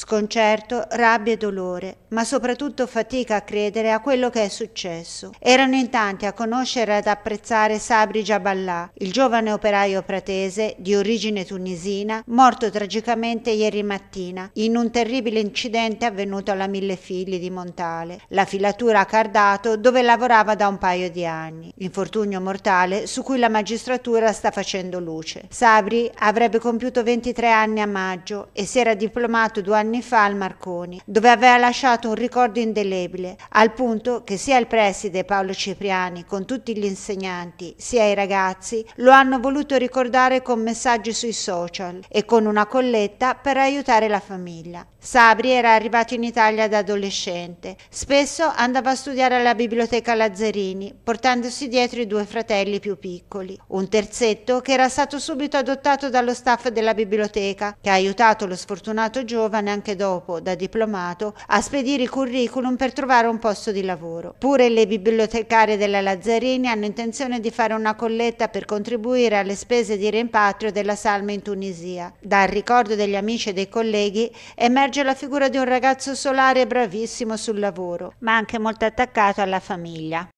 sconcerto, rabbia e dolore, ma soprattutto fatica a credere a quello che è successo. Erano in tanti a conoscere e ad apprezzare Sabri Jaballà, il giovane operaio pratese di origine tunisina, morto tragicamente ieri mattina in un terribile incidente avvenuto alla Mille Figli di Montale, la filatura a Cardato dove lavorava da un paio di anni. Infortunio mortale su cui la magistratura sta facendo luce. Sabri avrebbe compiuto 23 anni a maggio e si era diplomato due anni anni fa al Marconi, dove aveva lasciato un ricordo indelebile, al punto che sia il preside Paolo Cipriani, con tutti gli insegnanti, sia i ragazzi, lo hanno voluto ricordare con messaggi sui social e con una colletta per aiutare la famiglia. Sabri era arrivato in Italia da adolescente, spesso andava a studiare alla biblioteca Lazzarini, portandosi dietro i due fratelli più piccoli, un terzetto che era stato subito adottato dallo staff della biblioteca, che ha aiutato lo sfortunato giovane anche dopo, da diplomato, a spedire i curriculum per trovare un posto di lavoro. Pure le bibliotecarie della Lazzarini hanno intenzione di fare una colletta per contribuire alle spese di rimpatrio della salma in Tunisia. Dal ricordo degli amici e dei colleghi emerge la figura di un ragazzo solare e bravissimo sul lavoro, ma anche molto attaccato alla famiglia.